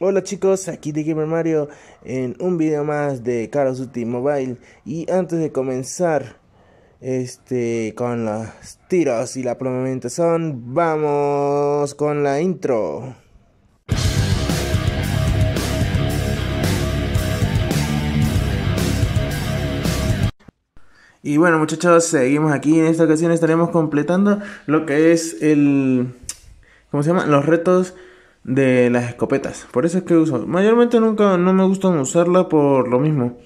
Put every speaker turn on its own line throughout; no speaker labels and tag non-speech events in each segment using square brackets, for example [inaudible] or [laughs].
Hola chicos, aquí de Gamer Mario en un video más de Call of Mobile y antes de comenzar este con los tiros y la son vamos con la intro. Y bueno muchachos, seguimos aquí, en esta ocasión estaremos completando lo que es el... ¿Cómo se llama? Los retos de las escopetas. Por eso es que uso. Mayormente nunca no me gusta usarla por lo mismo.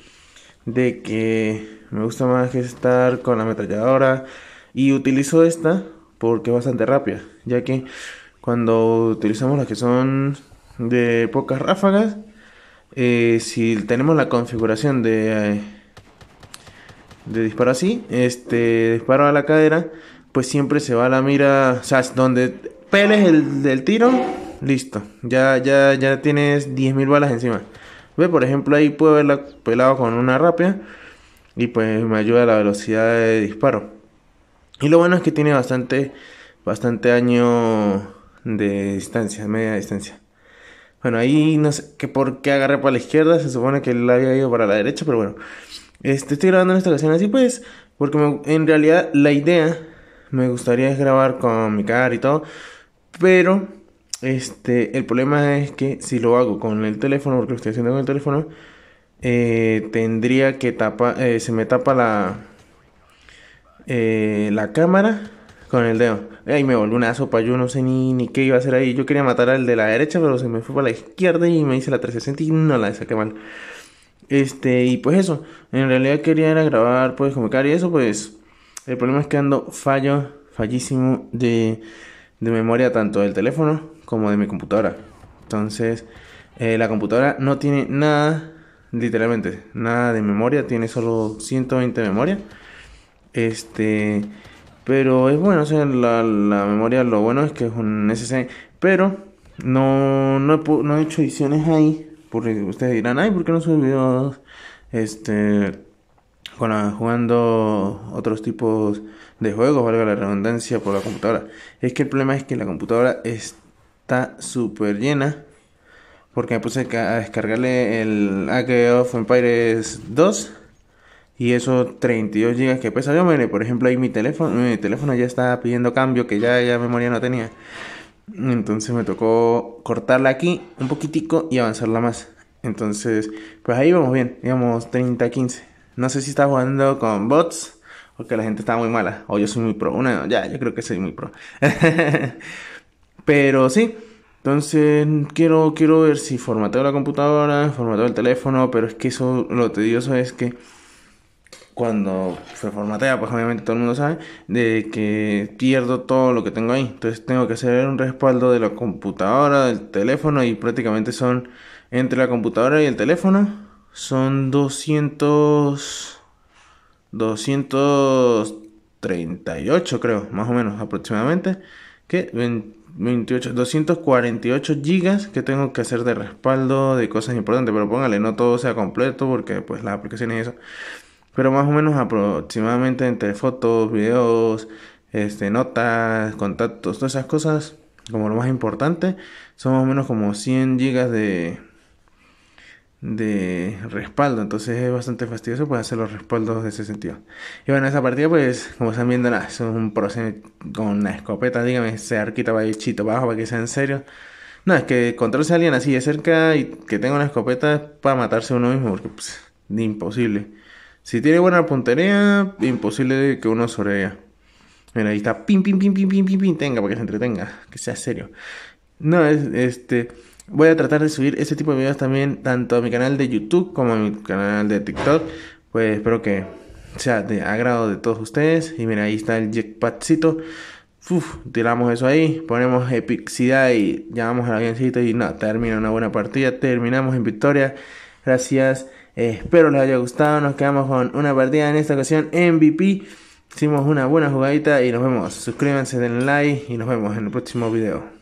De que me gusta más que estar con la ametralladora. Y utilizo esta porque es bastante rápida. Ya que cuando utilizamos las que son de pocas ráfagas. Eh, si tenemos la configuración de, eh, de disparo así, este disparo a la cadera, pues siempre se va a la mira, o sea, donde peles el del tiro, listo. Ya, ya, ya tienes 10.000 balas encima. Ve, por ejemplo, ahí puedo haberla pelado con una rápida. Y pues me ayuda la velocidad de disparo. Y lo bueno es que tiene bastante, bastante año de distancia, media distancia. Bueno, ahí no sé que por qué agarré para la izquierda. Se supone que la había ido para la derecha, pero bueno. Este, estoy grabando en esta ocasión así pues. Porque en realidad la idea me gustaría es grabar con mi cara y todo. Pero este, el problema es que si lo hago con el teléfono, porque lo estoy haciendo con el teléfono, eh, tendría que tapar, eh, se me tapa la, eh, la cámara con el dedo. Ahí me volvió una sopa, yo no sé ni, ni qué iba a hacer ahí. Yo quería matar al de la derecha, pero se me fue para la izquierda y me hice la 360 y no la saqué mal. Este, y pues eso, en realidad quería grabar, pues, como cara y eso, pues, el problema es que ando fallo, fallísimo de de memoria tanto del teléfono como de mi computadora. Entonces, eh, la computadora no tiene nada, literalmente, nada de memoria, tiene solo 120 de memoria. Este, pero es bueno, sea, la, memoria, lo bueno es que es un SSD, pero no, no, he, hecho ediciones ahí, porque ustedes dirán, ay, porque qué no subió Este, bueno, jugando otros tipos de juegos, valga la redundancia, por la computadora. Es que el problema es que la computadora está súper llena. Porque me puse a descargarle el Age of Empires 2. Y eso 32 GB que pesa. Yo, mire, por ejemplo, ahí mi teléfono, mi teléfono ya estaba pidiendo cambio que ya, ya memoria no tenía. Entonces me tocó cortarla aquí un poquitico y avanzarla más. Entonces, pues ahí vamos bien, digamos 30-15. No sé si está jugando con bots Porque la gente está muy mala. O yo soy muy pro. Una, ya, yo creo que soy muy pro. [laughs] Pero sí. Entonces quiero, quiero ver si formateo la computadora, formateo el teléfono, pero es que eso lo tedioso es que cuando se formatea, pues obviamente todo el mundo sabe, de que pierdo todo lo que tengo ahí. Entonces tengo que hacer un respaldo de la computadora, del teléfono y prácticamente son entre la computadora y el teléfono son 200... 238 creo, más o menos aproximadamente. Que 28, 248 gigas que tengo que hacer de respaldo de cosas importantes. Pero póngale, no todo sea completo porque pues las aplicaciones y eso. Pero más o menos aproximadamente entre fotos, videos, este, notas, contactos, todas esas cosas. Como lo más importante. Son más o menos como 100 gigas de, de respaldo. Entonces es bastante fastidioso pues hacer los respaldos de ese sentido. Y bueno, esa partida pues como están viendo nada, es un proceso con una escopeta, dígame, se arquita va chito bajo para que sea en serio. No, es que encontrarse a alguien así de cerca y que tenga una escopeta para matarse uno mismo, porque pues, imposible. Si tiene buena puntería, imposible que uno sobreviva. Mira, ahí está, pim, pim, pim, pim, pim, pim, pim, tenga, para que se entretenga, que sea serio. No, es, este, Voy a tratar de subir este tipo de videos también tanto a mi canal de YouTube como a mi canal de TikTok. Pues espero que sea de agrado de todos ustedes. Y mira, ahí está el jackpotcito. Uf, tiramos eso ahí, ponemos epicidad y llamamos al avioncito y no, termina una buena partida, terminamos en victoria. Gracias, espero les haya gustado, nos quedamos con una partida en esta ocasión MVP. Hicimos una buena jugadita y nos vemos. Suscríbanse, denle like y nos vemos en el próximo video.